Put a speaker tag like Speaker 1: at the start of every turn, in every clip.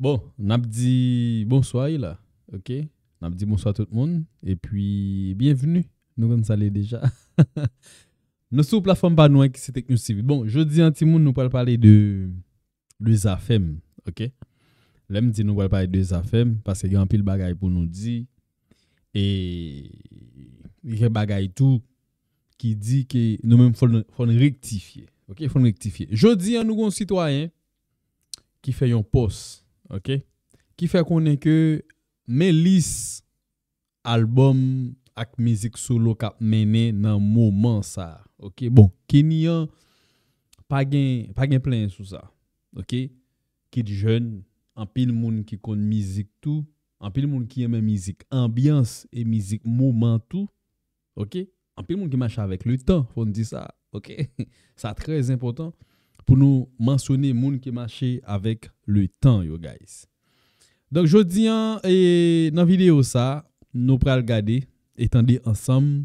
Speaker 1: Bon, on a bonsoir là, ok? On bonsoir tout le monde et puis bienvenue. Nous sommes ça déjà. nous sommes plateforme pas nous qui c'est Techno Civil. Bon, je dis à un petit monde nous pouvons parler de les affaires, ok? Là, dit nous parler parler de affaires parce qu'il y a un pile bagaille pour nous dire et il y a bagaille tout qui dit que nous même faut faut rectifier. OK, faut rectifier. Je dis à nous un citoyen qui fait un poste Ki fè konen ke men lis albom ak mizik sou lo kap menen nan mouman sa. Bon, ki ni yon pa gen plen sou sa. Ki di jen, an pil moun ki kon mizik tou, an pil moun ki yeme mizik ambyans e mizik mouman tou. An pil moun ki manche avek luy tan, fon di sa. Sa trez impotant. pour nous mentionner gens qui marchent avec le temps, yo guys. Donc, je dis, hein, dans la vidéo, ça, nous allons regarder, étendre ensemble,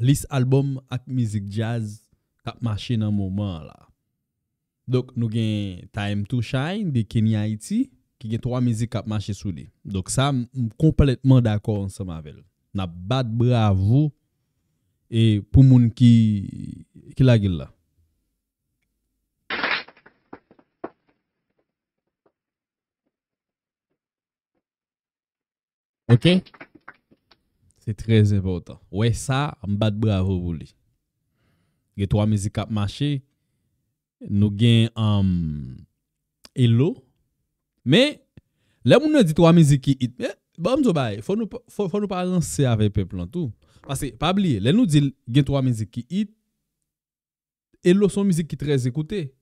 Speaker 1: liste album avec musique jazz qui a marché dans le moment là. Donc, nous avons Time to Shine de Kenya Haiti, qui a trois musiques qui ont marché sous lui. Donc, ça, je suis complètement d'accord ensemble avec elle. Nous bat bravo et pour les gens qui, qui là. OK? C'est très important. Ouais, ça, bat bravo pour lui. a trois musiques qui marchent. nous avons um, Hello. Mais, là, on dit trois musiques qui hit. Bon, il faut nous, parler nous pas lancer avec peuple tout. Parce que, pas oublier, les nous dit trois musiques qui hit. Hello, sont musique qui très écoutée.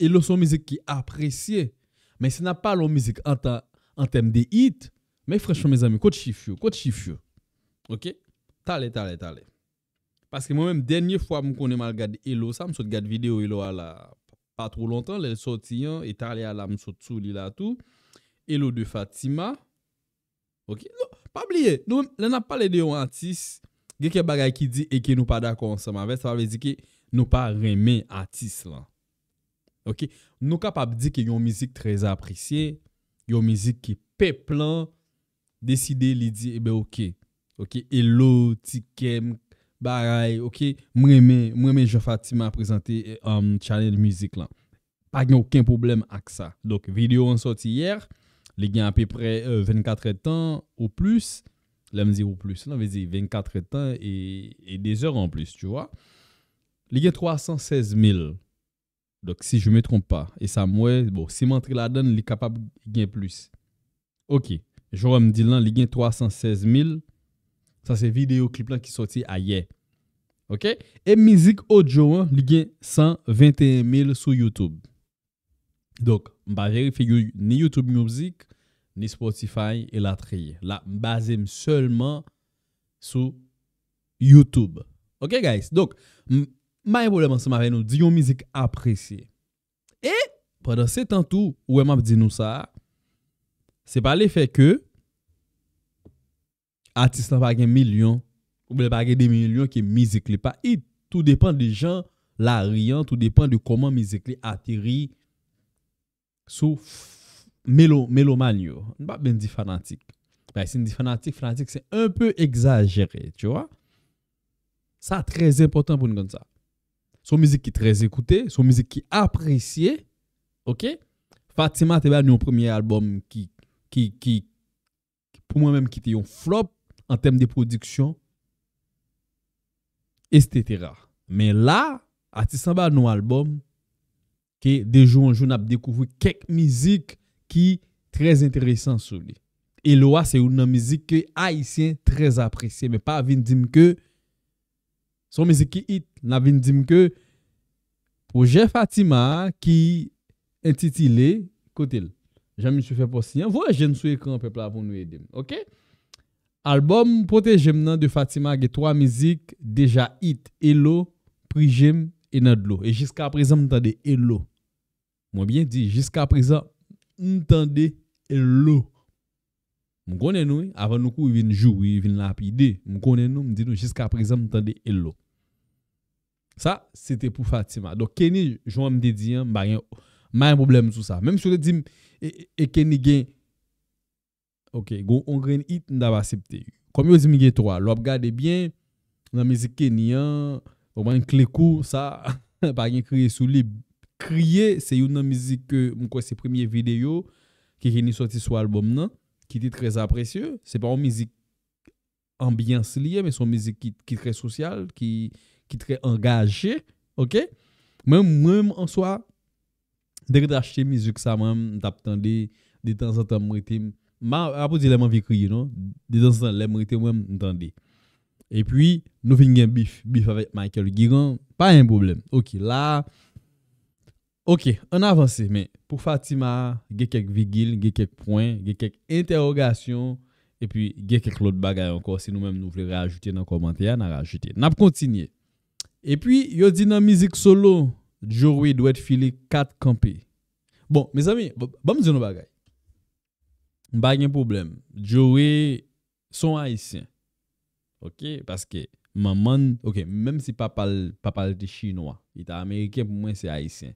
Speaker 1: Hello, sont musique qui est appréciée. Mais ce n'est pas la musique en, termes de hit. Mèk frèchon mèz amè, kòt chifyo, kòt chifyo. Ok? Tale, tale, tale. Paske mè mèm denye fwa m konè mal gade elo sa, m sot gade video elo ala pa trou lontan, lèl soti yon, etale ala m sot sou li la tou. Elo de Fatima. Ok? Non, pa bliye. Nou mèm, lè nap pale de yon atis. Gè kè bagay ki di, eke nou pa da konsèm avè, sa vè di ki, nou pa remè atis lan. Ok? Nou kap ap di ki yon mizik trez apresye, yon mizik ki pe plan, Deside li di, ebe eh ok. Ok, elo, tikem, baray. Ok, mweme, mweme je Fatima apresente um, chanel mwizik lan. Pa gen ouken problem ak sa. Dok, video an soti yer. Li gen api pre 24 euh, etan ou plus. La mzi ou plus. La mzi 24 etan e dezor an plus, tu wa. Li gen 316 mil. Dok, si je me trompe pa. E sa mwen, bon, si mantri la den, li kapab gen plus. Ok. Ok. joran m di lan li gen 316.000 sa se videyo klip lan ki soti a ye. Ok? E m mizik ojouan li gen 121.000 sou YouTube. Dok, m ba verifi yo ni YouTube mouzik, ni Spotify, e la treye. La base m selman sou YouTube. Ok guys? Dok, m ba evoleman se ma ven nou di yo mizik apresye. E, pradans se tan tou, ou em ap di nou sa, se pa le fe ke, artiste n'a pas un million, ou bien pas des millions qui musique les pas Tout dépend des gens, la rien, tout dépend de comment musique atterrit sous mélo, Je ne pas bien dire fanatique. Ben, c'est une fanatique, c'est un peu exagéré, tu vois. Ça, très important pour nous comme ça. Son musique qui est très écoutée, son musique qui est appréciée, ok? Fatima, c'est un premier album qui, qui, qui, pour moi-même, qui était un flop en termes de production, etc. Mais là, à nous nos album que de jour en jour avons découvert quelques musiques qui très intéressantes sur lui. Et c'est une musique que haïtien très appréciée, mais pas vin que son musique qui hit, n'a vin dire que projet Fatima qui intitulé côté jean suis fait pour Vous voyez suis sur écran peuple pour nous aider. OK? Album Protégé maintenant de Fatima avec trois musiques déjà hit Hello, Prijem et Nadlo. Et jusqu'à présent, m'tande Hello. Moi bien dit jusqu'à présent, m'tande Elo. nous, avant nous nou il vin jou, vin l'apider. Nous nous, m'di nous jusqu'à présent, m'tande Hello Ça, c'était pour Fatima. Donc, Kenny, je m'dédien, m'a un problème sur ça. Même si je dis, et, et Kenny gagne Ok, goun ongren hit n da basipte. Kom yo zimige towa, lop gade bien nan mizik ke nian, wakman kli kou sa, pa gen kriye sou lib. Kriye se yon nan mizik mwen kwen se premier video ki geni soti swa album nan, ki ti trez apresye. Se pa wakman mizik ambiyans liye, men son mizik ki trez sosyal, ki trez angaje, ok? Mwen mwen mwen ansoa, deri da chete mizik sa mwen, tapten de, de tan san tan mwen te mwen, ma puis, nous anvi kriye, non? De san rete mwen mtande. E pwi, nou bif, avec Michael Giron, Pas un problème Ok, là ok, on avance mais pour Fatima, quelques points Il y a quelques interrogations Et puis Il y a quelques bagay encore si nous rajouter nou vle reajoute nan komante ya, nan reajoute. continuer Et puis pwi, yo a mizik solo, Joey doit être filé 4 kampe. Bon, mes amis ba dire bagay pas de problème, Joey son haïtien. Ok? parce que maman, ok, même si papa, papa chinois, chinois, est américain pour moi c'est haïtien.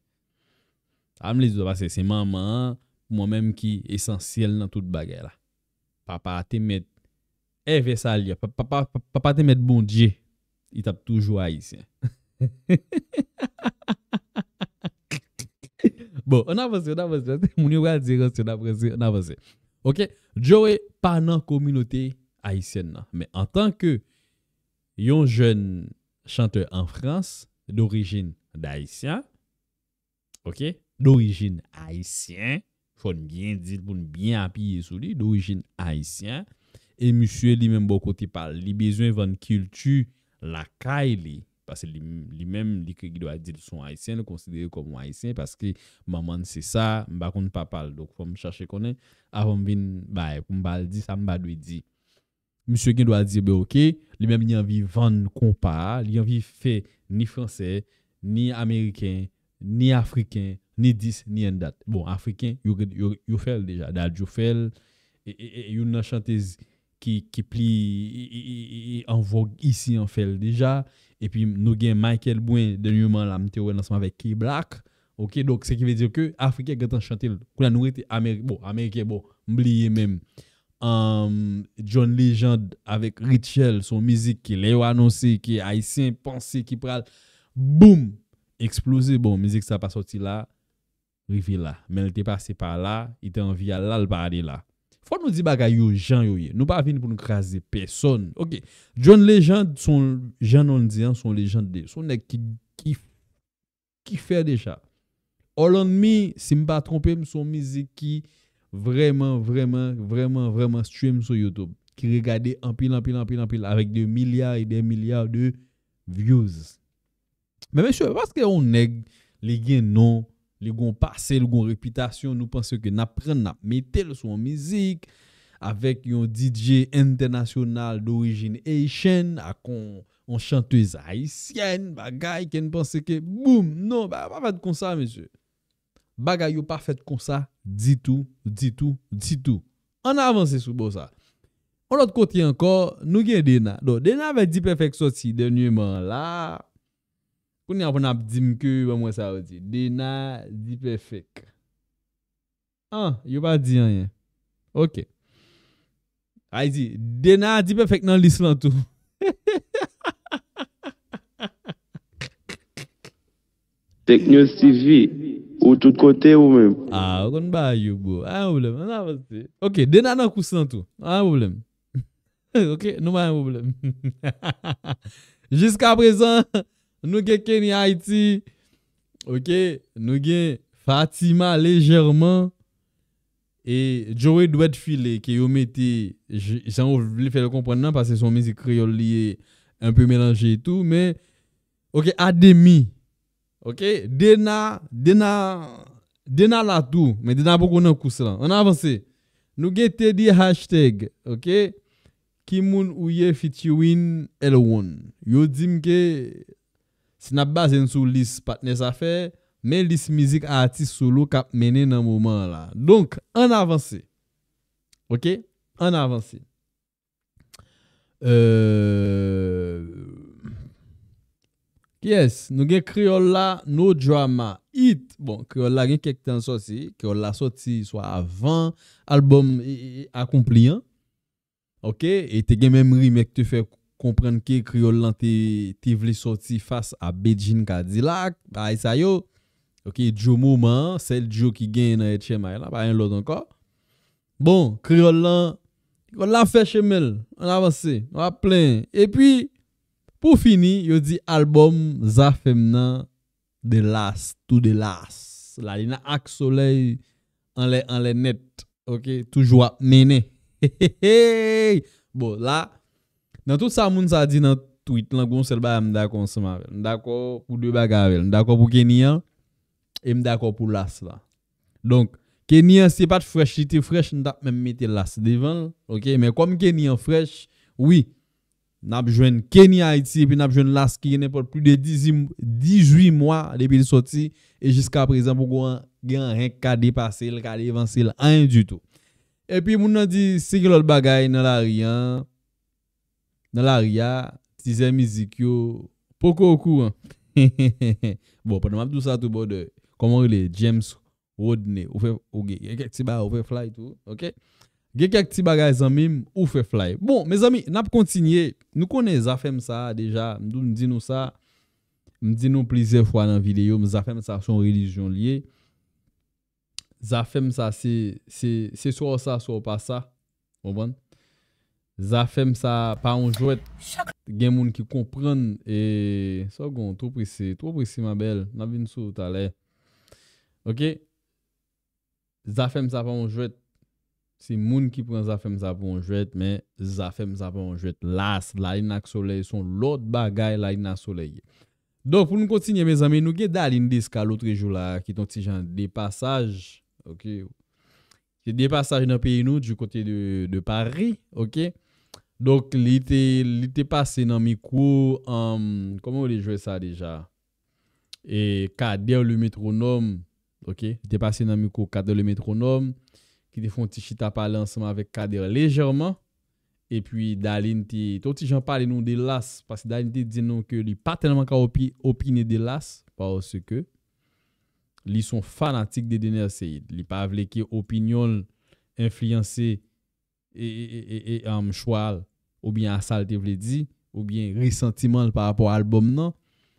Speaker 1: Am dit parce que c'est maman, moi-même qui est essentiel dans toute bagarre là. Papa te met eve fait Papa, papa, papa te met bon il t'a toujours haïtien. bon, on avance, on avance, Moun yo on avance, on avance. Jowe pa nan kominote Haitien nan, men an tanke yon jen chanteur an Frans, d'origin d'Haitien, d'origin Haitien, foun bien dit, foun bien api yisou li, d'origin Haitien, e musye li menm bo kote pal, li bezwen van kiltu lakay li, Parce que lui-même, lui il doit dire son haïtien, le considérer comme haïtien parce que maman c'est ça, ne parle papa. Donc, faut me chercher est avant de bah, pour me dire ça, m'a dit dire. Monsieur qui doit dire, ben, ok, lui-même, il a envie de vendre compas, il a envie de faire ni français, ni américain, ni africain, ni 10, ni un date. Bon, africain, il fait déjà. Date, il fait. Et il a une chanteuse qui, qui plie en vogue ici, en fait déjà. Et puis, nous avons Michael Bouin, dernièrement, là, la lancement avec Key Black. Ok, donc, ce qui veut dire que l'Afrique est chanté. la nous était américain bon, Américain bon, oublié même. Um, John Legend avec Richel, son musique qui l'a annoncé, qui est haïtien, pensé, qui parle. Boum! Explosé. Bon, musique, ça pas sorti là. Rivi là. Mais elle pas passé par là, il était en vie à là, elle là. Fwa nou di baga yo jan yo ye, nou pa fin pou nou krasi person. Ok, John Legend son jenon diyan, son legend de. Son nek ki kif, ki fè deja. All on me, si m pa trompe, m son mizi ki vreman, vreman, vreman, vreman stream so Youtube. Ki regade ampil, ampil, ampil, ampil, avik de milyar, de milyar de views. Me men sou, waz ke yon neg, le gen nou... Li goun pase, li goun reputasyon, nou panse ke nap pren nap metel sou an mizik, avek yon DJ internasyonal d'origine Haitien, akon chantez Haitien, bagay, ken panse ke, boum, nou, pa fèt kon sa, mesye. Bagay, yo pa fèt kon sa, ditou, ditou, ditou. An avansè sou bo sa. An lot koti ankor, nou gen dena. Don, dena vè di prefèk soti, denye man la... Koun yon apon ap di mke yon wè mwen sa wè di? De na di pefek. Ah, yon pa di yon yon. Ok. A yi di, de na di pefek nan lis lan tou. Tek nyon si vi, ou tout kote ou mèm. Ah, wè kon ba yon bo. A yon blèm, an ap wè si. Ok, de na nan kous lan tou. A yon blèm. Ok, nou ba yon blèm. Jiska prezon... Nous avons Kenny Haïti. Ok. Nous avons Fatima légèrement. Et Joey doit filer qui ont mettez, ça faire le comprendre parce que son musique créole liée un peu mélangée et tout, mais ok, Ademi Ok, Dena, Dena, Dena là tout, mais Dena beaucoup dans course là. On avance. Nous avons dit hashtag, ok, Kimoun Ouye featuring l Yo dim que si nous basons sur liste partenaires affaires, mais liste musique artiste solo cap mené dans moment là. Donc, en avance. OK? En avance. Euh... Yes, nous avons Criolla, là, no drama, hit. Bon, Criolla là, il quelques temps sorti. Créole l'a sorti soit avant album accompli. Ok, et tu as même remake, tu fais komprenn ke kriollan te vli soti fas a bejjin ka dilak, pa e a yisay yo, ok, jo mouman, sel jo ki gen a etche mayan, pa a yon lot anko, bon, kriollan, wala feche mel, wala avanse, wala plen, e pi, pou fini, yo di albom, za fem nan, de las, tou de las, la li na ak soley, an le net, ok, toujwa mene, he he he, bon, la, Nan tout sa moun sa di nan tweet lan goun sel ba m dako ansan mavel. M dako pou dwe bagavel. M dako pou Kenyan. E m dako pou las la. Donk, Kenyan se pat fresh. Li te fresh, n tap men mette las devan. Ok, men kom Kenyan fresh, oui. Nap jwen Kenya iti, pi nap jwen las ki genen pot plus de 18, 18 mwa depi li soti, e jiska prezant pou gwen gen renk ka depase, l ka devanse l an du tout. Et puis moun nan di, se ki lot bagay nan la riyan, Nan la ria, si zem mizik yo, poko oku an. Bon, padan map tout sa tou bode, koman wile James Rodney, ou fe ouge, ge kek ti ba oufe fly tou, ok? Ge kek ti ba gaya zanmim, oufe fly. Bon, me zami, nap kontinye, nou konen zafem sa deja, mdou mdino sa, mdino plize fwa nan videyo, mdou zafem sa son relijyon liye. Zafem sa se, se, se swa ou sa, swa ou pa sa, bonbon? Zafem sa pa anjwet, gen moun ki kompran, e sogon, tro presi, tro presi ma bel, nabin sou talè. Ok, zafem sa pa anjwet, se moun ki pran zafem sa pa anjwet, men zafem sa pa anjwet, las, la inak soley, son lot bagay la inak soley. Donk pou nou kontinye, me zame, nou gen dal in des ka lotre jou la, ki ton ti jan depasaj, ok, se depasaj nan pey nou, di kote de Paris, ok. Donk li te pase nan mi kou an, um, koman ou li jwè sa deja? E Kader le metronom, ok? Li te pase nan mi kou Kader le metronom, ki te fon ti chita pale ansama avèk Kader lejèrman. E pwi Dalin te, ton ti jan pale nou de las, pasi Dalin te di nan ke li patenman ka opine de las, par se ke li son fanatik de dener se, li pa avleke opinyon enfliyansè, et, et, um, choix, ou bien à vous dit, ou bien ressentiment par rapport à l'album, non.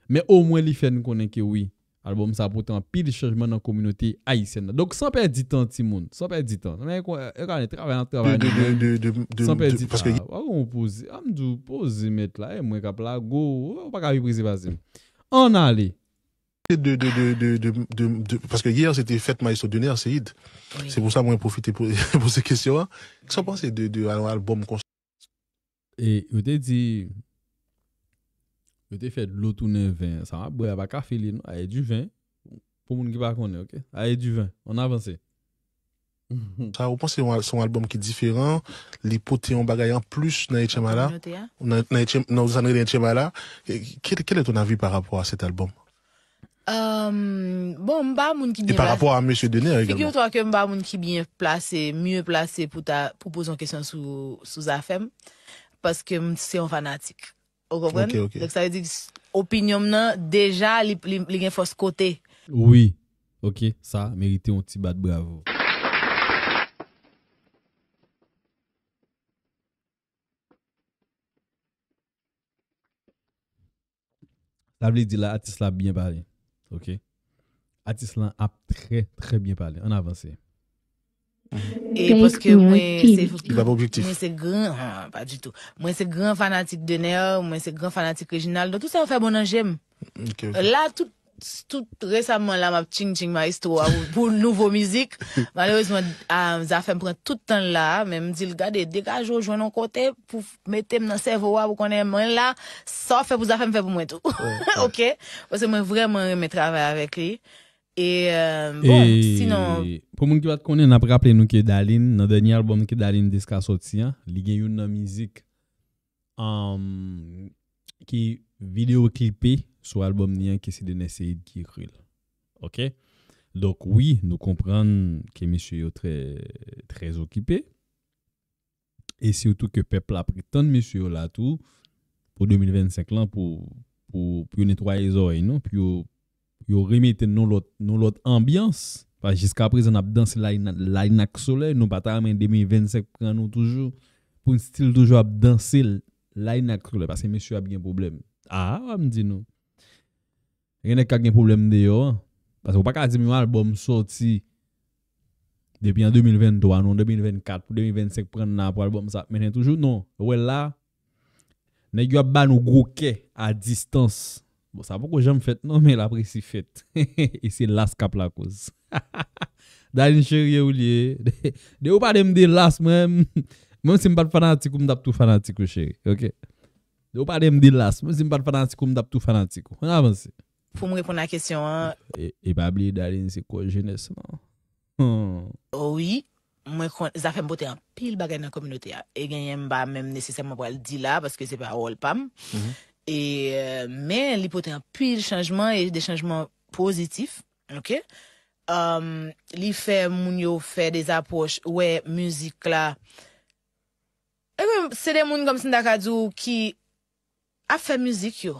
Speaker 1: Mais au moins, il fait nous que oui, l'album ça apporte pile changement dans la communauté haïtienne. Donc, sans perdre du temps, sans perdre temps. Mais quand on perdre de, de, de, parce que hier c'était fête Maestro c'est Oui. C'est pour ça que moi j'ai profité pour, ces questions-là. Qu'est-ce vous pensez de, de l'album Et vous avez dit, vous avez fait de l'eau tournée vin, ça va, boire avec café, y avec du vin, pour les gens qui ne connaissent pas, ok? Ah, a du vin, on avance. Mhm. Ça, vous pensez que son album qui est différent, l'hypothèse en bagaille en plus dans les hein? dans quel est ton avis par rapport à cet album?
Speaker 2: Euh, bon, mba moun ki bien... Et par rapport
Speaker 1: à Monsieur Denier, Figure-toi
Speaker 2: que moun ki bien placé, mieux placé pour ta, poser une question sous, sous AFM. Parce que c'est un fanatique. Vous comprenez? Donc ça veut dire que opinion nan, déjà, les, les, les côté.
Speaker 1: Oui. Ok, ça, mérite un petit bat bravo. Ça veut dire la artiste l'a bien parlé. OK? Atislan a très, très bien parlé. on a avancé.
Speaker 2: Et parce que moi, c'est. Moi, c'est grand. Ah, pas du tout. Moi, c'est grand fanatique de Néa. Moi, c'est grand fanatique original, Donc, tout ça, on fait bon en j'aime. Là, tout tout resamman la m ap ching ching ma istowa pou nouvo mizik malewesman a m zafem pren tout tan la me m zil gade degajo jwennon kote pou metem nan servo wap pou konen men la sa fe pou zafem fe pou mwen tou ok? wese m vreman reme travay avek li e bon sinon
Speaker 1: pou moun ki bat konen ap rapple nou ki dalin nan deny albon ki dalin diska sot si li euh, gen yon nan mizik ki videoklipe sur l'album un qui c'est Denis Seid qui écrit. OK? Donc, oui, nous comprenons que monsieur est très, très occupé. Et surtout que peuple a prétend, monsieur, là, pour 2025, là, pour, pour, pour nettoyer les oreilles, non? Pour, remettre notre ambiance. jusqu'à présent, on a dansé la Soleil, nous battons en 2025, nous toujours, pour un style toujours à danser la Soleil, parce que monsieur a bien problème. Ah, on me dit nous a n'est qu'un problème d'ailleurs. Parce que ne pas dire que l'album sorti depuis en 2023, non 2024, 2025, prendre un pour ça. Mais toujours, non. Ouais, là, nous avons un gros à distance. Bon, ça n'a pas de gens fait, non, mais la c'est fait. Et c'est l'as cap la cause. D'ailleurs, chérie, ou lié. De ou pas de me dire l'as, même. Même si je ne pas fanatique, je suis tout fanatique, chérie. Ok? De ou pas de me dire l'as, même si je ne suis pas fanatique, je suis tout fanatique. On avance.
Speaker 2: pou mou repon nan kesyon an
Speaker 1: e, e pa bli dalin se kwen jenese man hmm.
Speaker 2: owi oh, mwen kon, zafen poten an pil bagay nan kominote ya e genyen ba menm nesesem mwen wale di la, paske se pa wole pam mhm. e, men li poten an pil chanjman, e de chanjman pozitif, ok um, li fe moun yo fe de zapoche, we, muzik la e se de moun kom sin da kajou ki a fe muzik yo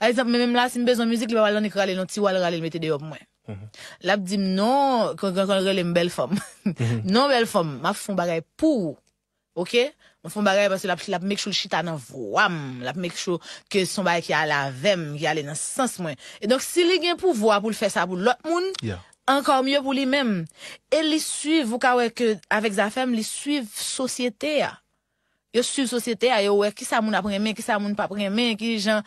Speaker 2: Al esap mwen mwen mwen asin bezon mizik li wap al lan ekwa ale lonti wale ale l metede yo pou mwen. La ap di mnon kon kon rele mbel fom. Non bel fom, ma foun bagay pou. Ok? Ma foun bagay parce la ap mèk chou l chita nan vwam. La ap mèk chou ke son bagay ki al avem, ki al en ansans mwen. E donc si li gen pou vwa pou l fè sa pou l ot moun, ankan mye pou li mèm. E li suiv ou ka wèk avek zafèm, li suiv sosyete a. Yo suiv sosyete a, yo wèk ki sa moun ap remè, ki sa moun pa premè, ki jan...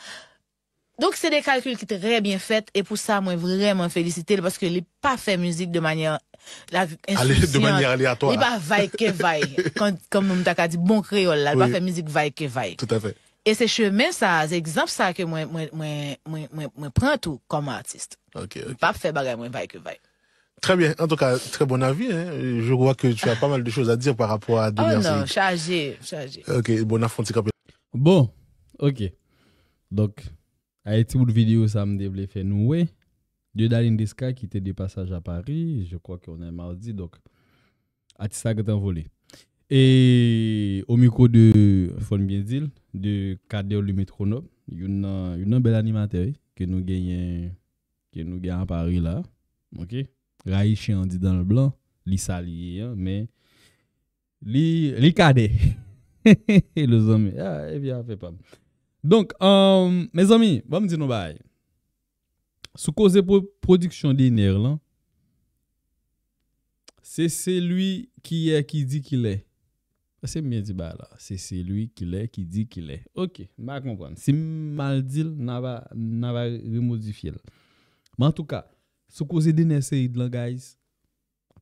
Speaker 2: Donc c'est des calculs qui sont très bien faits et pour ça moi vraiment félicité parce que n'est pas fait musique de manière la de manière aléatoire. Il pas vaille que vaille quand comme on dit bon créole là, il va pas fait musique vaille que vaille. Tout à fait. Et c'est chemin ça, c'est exemple ça que moi moi moi moi moi prends tout comme artiste. OK OK. Pas fait bagarre moi vaille que vaille.
Speaker 1: Très bien. En tout cas, très bon avis. Hein. Je vois que tu as pas mal de choses à dire par rapport à Oh non,
Speaker 2: chargé, chargé. OK,
Speaker 1: bon affront Bon, OK. Donc a été une vidéo samedi, développé fait oui. de Daline Deska qui était de passage à Paris, je crois qu'on est mardi, donc ça est envolé. Et au micro de Fonbien Dil, de Kader Le Métronome, il y a un que nous gagnons que nous à Paris là. OK Raïchi on dit dans le blanc, li hein, mais li li Et le zombie, ah, et bien fait pas. Donc, euh, mes amis, bon me dire nous bail. Sous cause de production linéaire là, c'est celui qui est qui dit qu'il est. C'est bien dit bah là, c'est celui qui est qui dit qu'il est. OK, m'a comprendre. Si mal dit, n'a va n'a remodifier. Mais en tout cas, sous cause de série là guys,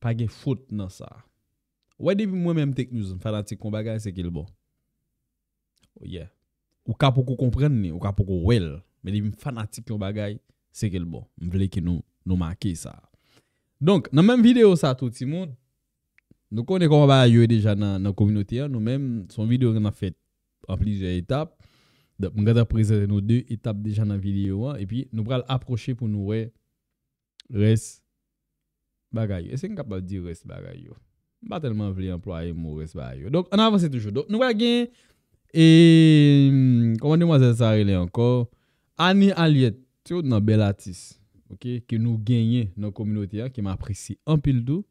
Speaker 1: pas de faute dans ça. Ouais, depuis moi-même, Tech News, fanatique, combat, c'est qu'il est bon. Oh yeah ou ka pou comprendre ni, ou ka pou wel, mais les fanatiques de bagay, c'est quel bon. voulais que nous nous marquer ça. Donc, dans même vidéo ça tout le monde, nous connaissons comment déjà dans la communauté, nous même son vidéo on a fait en plusieurs étapes. Donc, nous avons présenté nos deux étapes déjà dans la vidéo et puis nous allons approcher pour nous ouais reste bagay. Est-ce qu'on capable de dire reste bagay yo? Pas tellement voulu employer mon reste bagay. Donc, on avance toujours. Donc, nous avons et comment mm, dire moi cette soirée encore Annie Aliette c'est une belle artiste ok qui nous dans la communauté qui m'apprécie un pile deux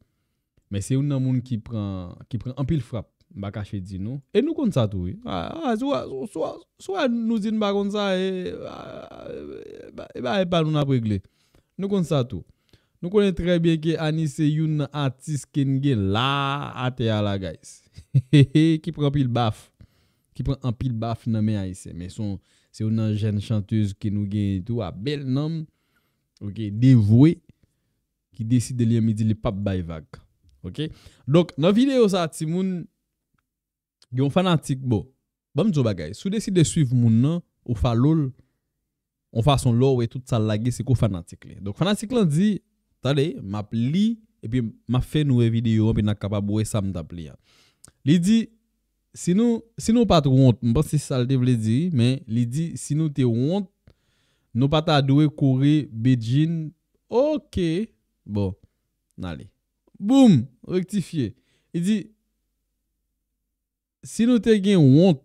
Speaker 1: mais c'est une personne qui prend qui prend un pile frappe bah nous je nous et nous comme ça tout oui soit soit soit nous y nous nous pas nous n'avons pas réglé nous comme ça tout nous connaissons très bien que Annie c'est une artiste qui est là, atté à la guys qui prend un pile baf Ki pon an pil baf nan men a ese. Men son, se ou nan jen chanteuse ki nou gen itou a bel nam. Ok, devwe. Ki desi de li a midi li pap bay vag. Ok. Donk, nan video sa ti moun. Ge ou fanatik bo. Bon mjou bagay. Sou desi de suiv moun nan. Ou fa lol. Ou fa son lor ou e tout sa lage se kou fanatik li. Donk, fanatik lan di. Tade, map li. E pi map fe noue video. E pi na kapabwe sa mdap li ya. Li di. Li. Si nou pat wont, mpansi salte vle di, men li di, si nou te wont, nou pata adwe kore bejin, ok, bon, nale. Boum, rektifiye, li di, si nou te gen wont,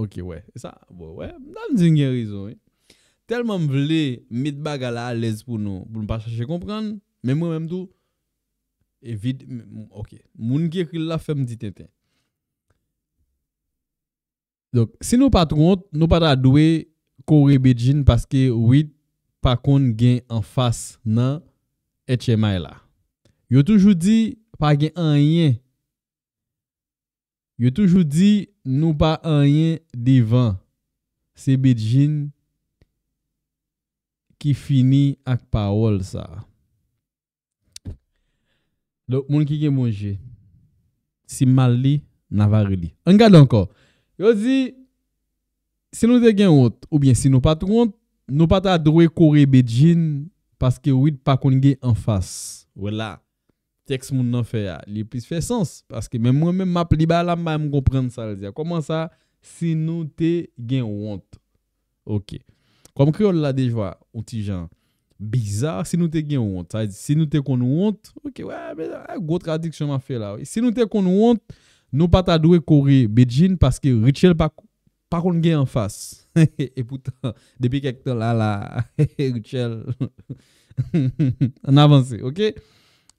Speaker 1: ok, wè, sa, wè, wè, nan gen gen rizon, wè. Telman vle, mit baga la a lez pou nou, pou nou pa chache kompran, men mwen mwen mdou, evit, ok, moun gen kri la fèm di ten ten. Donc, si nous pas nous pas adoué Corey Beijing parce que oui, par contre, gain en face dans HMI là. Yo toujours dit pas gain rien. Yo toujours dit nous pas rien devant. C'est Beijing qui finit avec parole ça. Donc, moun qui est mangé, si mal li, navarre On Regarde encore. Yo zi, si nou te gen wot, ou bien si nou pat wot, nou pat a drwe kore bedjin, paske ouid pa kon gen anfas. Wela, tekst moun nan fe ya, li pise fe sens, paske men mwen men map li ba la mwa mwen goprende sa, koman sa, si nou te gen wot. Ok, kwa mwen kriol la dejwa, ou ti jan, bizar, si nou te gen wot, sa zi, si nou te kon wot, ok, wè, go tradiksyon ma fe la, si nou te kon wot, nous pas ta doué courir Beijing parce que Richel pas pas qu'on gagne en face. et pourtant depuis quelque temps là là Richel en avance, OK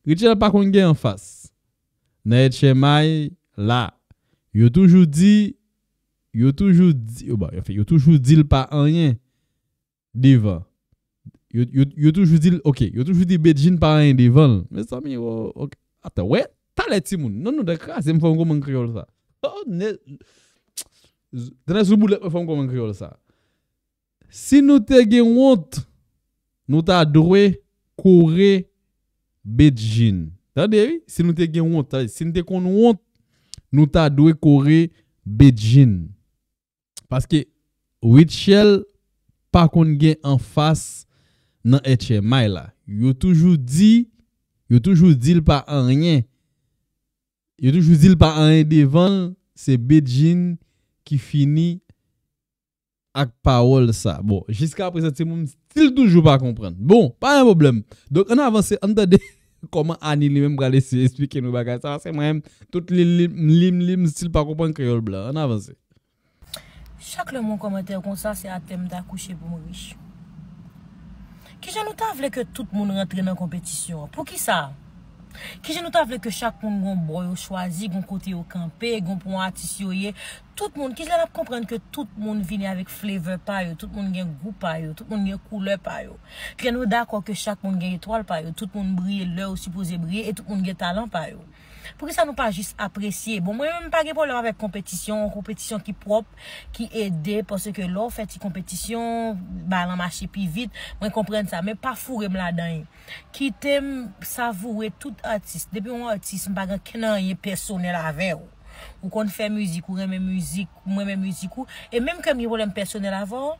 Speaker 1: Richel pas qu'on gagne en face. Net jamais là, il a toujours dit il oh, a bah, toujours dit bah il a toujours dit pas rien devant. Il a toujours dit OK, il a toujours dit Beijing pas rien devant. Mais ça mais oh, OK, attends, ah, ouais. T'as ti moun. Non nou de kase m fòm koman kriol sa. Oh, ne... Dene sou boulep m fòm kriol sa. Si nou te gen wont, nou ta adorwe kore bedjin. Tade vi? Si nou te gen wont, Si nou te kon wont, nou ta adorwe kore bedjin. Paske Witchell pa kon gen an fas nan etche maila la. Yo toujou di, yo toujou di l pa an rien. Il a toujours zil pas un devant, c'est Bejin qui finit avec parole ça. Bon, jusqu'à présent, c'est mon style toujours pas comprendre. Bon, pas de problème. Donc, on avance, entendez comment Annie lui-même va laisser expliquer nos bagages. C'est moi-même, tout le lim, lim, lim, style pas comprendre créole Blanc. On avance.
Speaker 3: Chaque le monde commentaire comme ça, c'est à thème d'accoucher pour moi. Je ne veux pas que tout le monde rentre dans la compétition. Pour qui ça Ki je nou ta vle ke chak moun gwen boyo chwazi, gwen kote yo kempe, gwen pou mwen atisyoye Tout moun, ki je lalap komprende ke tout moun vine avek flavor payo, tout moun gen goup payo, tout moun gen koule payo Ki gen nou da kwa ke chak moun gen etwal payo, tout moun brye lè ou suppose brye et tout moun gen talan payo Pwè sa nou pa jist apresye? Bon, mwen mwen pa ge bolèm avèk kompetisyon, kompetisyon ki prop, ki ede, pwè se ke lò fè ti kompetisyon, ba lan mache pi vit, mwen komprende sa. Mwen pa furem la denye. Ki tem savouè tout atis. Depi mwen atis, mwen pa gen kenan yè personel avè ou. Ou kon fè mouzik ou remè mouzik, ou remè mouzik ou, e mèm ke mwen ge bolèm personel avè ou,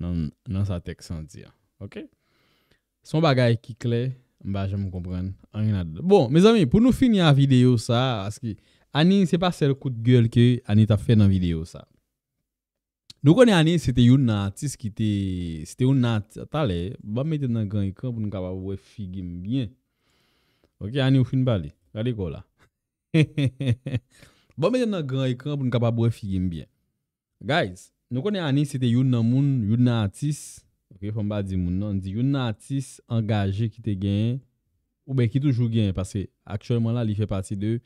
Speaker 1: nan sa tek santi ya. Ok? Son bagay ki kle, mba jè mou kompren. Bon, mè zami, pou nou fini a video sa, anin se pa sel kout gèl ki anin ta fè nan video sa. Nou konen anin, se te yon natis ki te, se te yon natis, atale, ba meten nan gen yon kran pou nou kapabou e figim byen. Ok, anin ou fin bali. Gade kola. Ba meten nan gen yon kran pou nou kapabou e figim byen. Guys, Nous connaissons a Anisité Youn dans monde artiste OK on engagé qui te gagné ou bien qui toujours gagne parce que actuellement là il fait partie de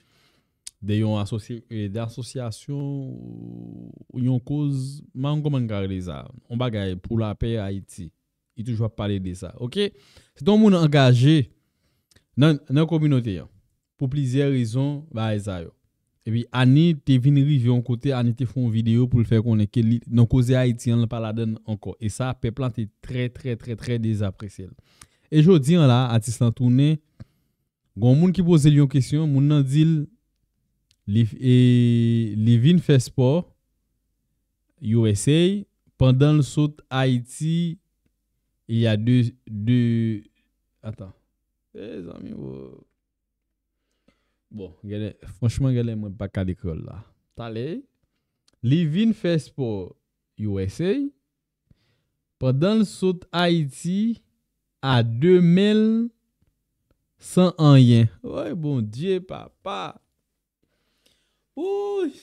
Speaker 1: d'une euh, association ou d'une cause manque manque garder ça on bagage pour la paix à Haïti il toujours parler de ça OK c'est donc un monde engagé dans la communauté hein, pour plusieurs raisons bye bah, ça et puis Annie t'es venu river en côté, Annie tu fait une vidéo pour le faire connaître que non causé haïtien pas la donne encore. Et ça peuple est très très très très désapprécié. Et je dis là artiste en tournée, gon moun qui pose lui une question, moun nan dit et Livin fait sport USA pendant le saut Haïti il y a deux deux attends. Les eh, amis, oh. Bon, genè, fwanchman genè mwen baka di kol la. Talè, li vin fespo Yosey, padan l sot Haiti a 2100 yen. Oye, bon, diye papa. Oye,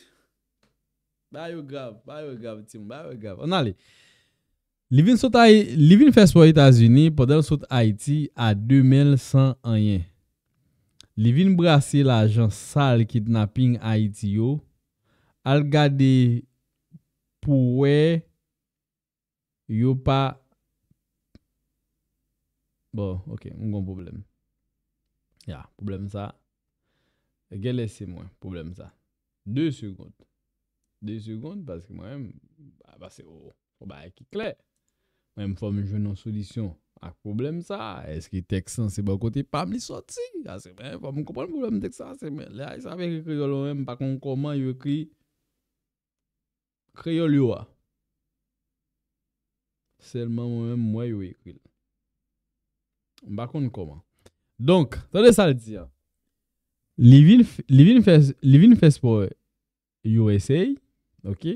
Speaker 1: bayou grab, bayou grab, tim, bayou grab. On ale, li vin fespo Yosey, padan l sot Haiti a 2100 yen. Li vin brase la ajan sal kidnapping a iti yo, al gade pou we yo pa. Bon, ok, mwen kon problem. Ya, problem sa. E Gè lese mwen, problem sa. Deu segonde. Deu segonde, baske mwen, baske ou, ou ba ekik lè. Mwen m fòm joun nou solisyon. A problem sa, eski teksan se ba bon kote pa mi sot si? A se ben, pa mou kopal problem teksan se men. Le a yi sa ven yi kri yo lo men, bakon koman yu kri kri yo liwa. Selman mou men mwa yu yu kri. Bakon koman. Donk, tade sa liti ya. Le vin fespo yu esey, ok?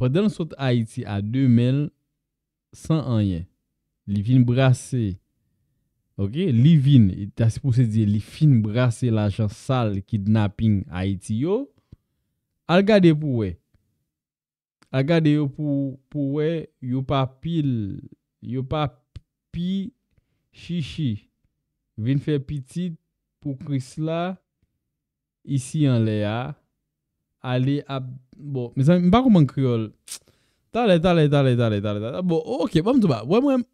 Speaker 1: Poden sot Haiti a 2001 yen. Li vin brase. Ok. Li vin. Ta se pou se di. Li vin brase la jan sal kidnapping Haiti yo. Al gade pou we. Al gade yo pou we. Yo pa pil. Yo pa pi. Shishi. Vin fe piti pou kris la. Isi an le ya. Ale ap. Bo. Me zan mi bakou man kriol. Tale tale tale tale tale. Bo. Ok. Vam tou ba. Vwem wem.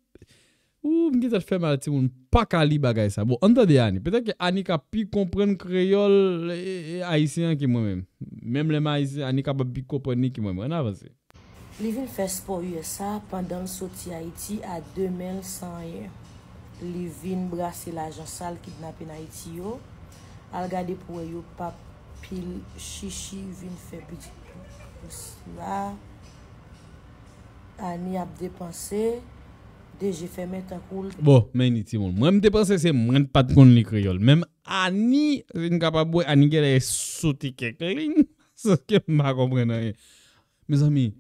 Speaker 1: Ou mge zat fèm alè ti moun pakali bagay sa? Bo, anta de ani? Petè ki ani ka pi kompren kreyol e, e Aisyen ki mwen mèm. Mèm lèm Aisyen, ani ka pa bikopo ni ki mwen mèm. An avansè.
Speaker 3: Li vin fè sport USA pandan soti Aiti a 2001. Li vin brase la jansal kidnapen Aiti yo. Al gade pou we yo pap pil shishi vin fè piti. O sè la, ani ap depanse DG fait mettre un cool. Bon,
Speaker 1: mais ni ti Moi, je pense que c'est moins de pas de les Même
Speaker 3: Annie, je suis
Speaker 1: capable Annie qui est sauté quelque que je ne comprends rien. Mes amis,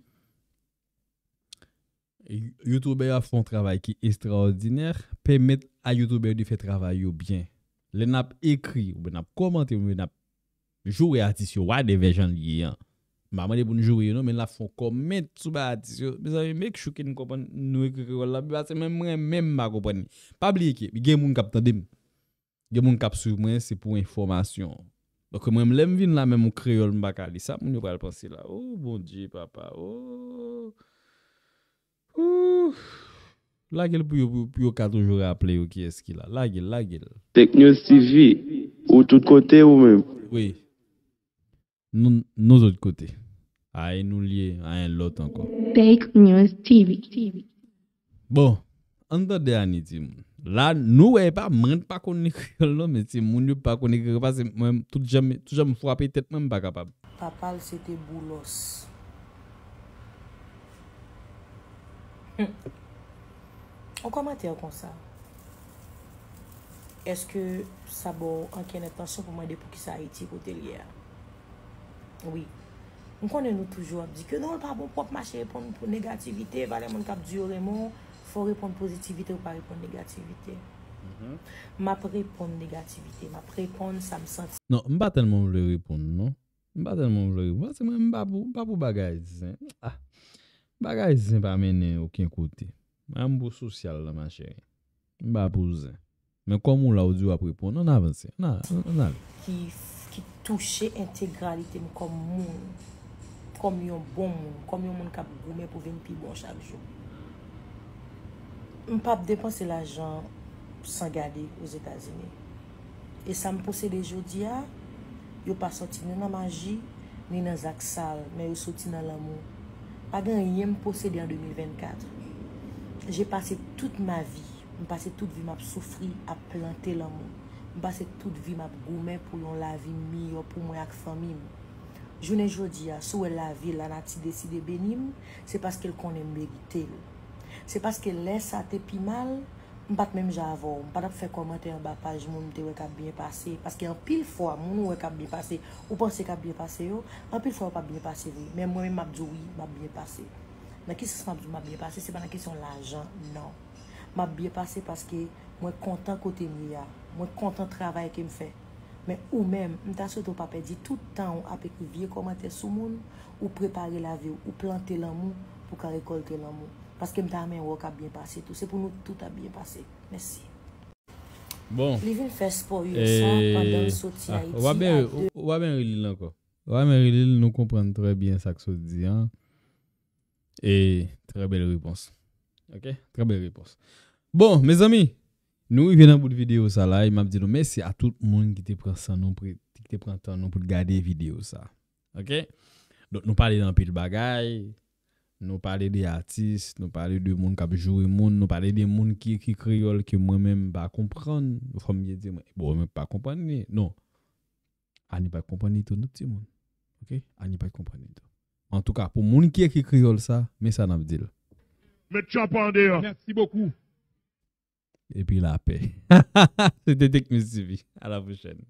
Speaker 1: a font un travail qui est extraordinaire. Permettre à YouTubeurs de faire travail bien. Les n'ap écrit, ou n'a commenté, ou n'a joué à ou des versions liés. Hein. Bah, Maman des bonnes jouer, non, mais la font comme Mais c'est même même Pas oublier que cap c'est pour information. Donc même là même créole ça pas penser là. Oh bon Dieu papa. Oh. La gueule pour que qui est-ce qu'il La gueule, TV ou tout côté ou même. Oui. Nous, autres côtés. Aye nou liye, aye lot ankon.
Speaker 3: Take News TV
Speaker 1: Bon, an do de an iti moun. La nou wey pa, mwen pa konikre lò men ti, moun yo pa konikre pa se mwen tout jame, tout jame fwapye tet mwen bakapab.
Speaker 3: Papal sete boulos. O komante yo konsa? Eske sa bo anken etansyon pou mwende pou ki sa iti kote liye? Oui. M konen nou toujou ap di ke non, pa ap moun prop ma chè repon negativite, valè moun kap di orè moun, fò repon pozitivite ou pa repon negativite. Ma prepon negativite, non, ma prepon sa m senti.
Speaker 1: Non, m pa tel moun vle repon, non? M pa tel moun vle repon, se m m pa pou bagay di sen. Bagay di sen pa mè nè okin kote. M ambo sosyal la ma chè. M pa pou zè. Men kom moun la ou di wap repon, nan avansè, nan avansè.
Speaker 3: Ki touche integralite m kom moun. kom bon bon yon bon moun, kom yon moun kap gome pou ven pi bon chal joun. M pa ap depanse l ajan san gade ou zetazine. E sa m posede joudia, yo pa soti nan maji, nan zaksal, men yo soti nan l amon. Pa gen yon yon posede an 2024. Je pase tout ma vi, m pase tout vi map soufri ap plante l amon. M pase tout vi map gome pou yon lavi mi yo pou mwen ak fami moun. Jounen jodi a, sou e la vil la nati deside benim, se paske l konen mbegite. Se paske lesa te pimal, mbat menm javon, mpad ap fe komante an bapaj moun mte wek ap byen pase. Paske an pil fwa moun wek ap byen pase, ou panse kap byen pase yo, an pil fwa wap ap byen pase ve. Men mwen mabdoui, mabbyen pase. Men kis kis mabdoui mabbyen pase, se banan kesyon la jan, nan. Mabbyen pase paske mwen kontan kote mi a, mwen kontan travaye ke mfe. Mais ou même, je ne pas perdre tout le temps à écrire commenter sur le monde, ou préparer la vie, ou planter l'amour pour récolter l'amour. Parce que je ne sais pas bien passé tout. C'est pour nous tout a bien passé. Merci. Bon. Living fait sport, et... ça, eh, pendant le sortie ah, bien,
Speaker 1: ou bien, nous comprenons très bien ça que tu dit. Hein? Et très belle réponse. Ok? Très belle réponse. Bon, mes amis. Nous, venons dans de vidéo, ça là, il m'a dit merci à tout le monde qui te prend ça, nom qui te prend temps pour regarder la vidéo, ça. OK? Donc, nous parlons d'un pile bagaille, nous parlons des artistes, nous parlons de monde qui joue le monde, nous parlons des monde qui écrit créole que moi-même pas comprendre. Vous me dire, bon, pas comprendre, non. On ne pas comprendre tout notre monde. OK? On ne pas comprendre tout. En tout cas, pour monde qui écrit créole, ça, mais ça n'a pas dit. Merci beaucoup et puis la paix. C'était Dick Messi TV. À la prochaine.